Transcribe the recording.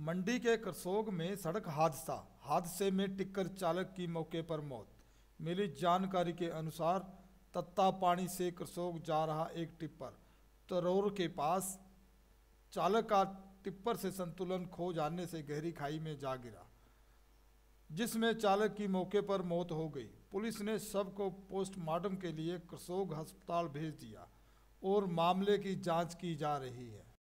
मंडी के करसोग में सड़क हादसा हादसे में टिक्कर चालक की मौके पर मौत मिली जानकारी के अनुसार तत्ता पानी से करसोग जा रहा एक टिप्पर तरोर के पास चालक का टिप्पर से संतुलन खो जाने से गहरी खाई में जा गिरा जिसमें चालक की मौके पर मौत हो गई पुलिस ने सब को पोस्टमार्टम के लिए करसोग अस्पताल भेज दिया और मामले की जांच की जा रही है